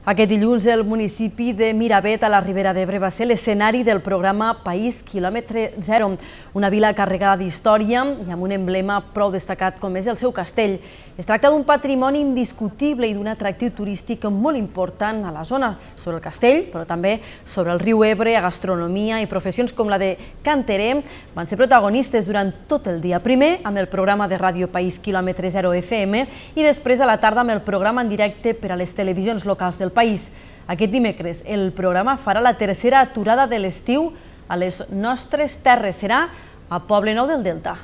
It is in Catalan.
Aquest dilluns, el municipi de Miravet, a la Ribera d'Ebre, va ser l'escenari del programa País Kilòmetre Zero, una vila carregada d'història i amb un emblema prou destacat com és el seu castell. Es tracta d'un patrimoni indiscutible i d'un atractiu turístic molt important a la zona, sobre el castell, però també sobre el riu Ebre, a gastronomia i professions com la de canterer, van ser protagonistes durant tot el dia. Primer amb el programa de ràdio País Kilòmetre Zero FM i després a la tarda amb el programa en directe per a les televisions locals del del país. Aquest dimecres el programa farà la tercera aturada de l'estiu a les nostres terres. Serà a Poble Nou del Delta.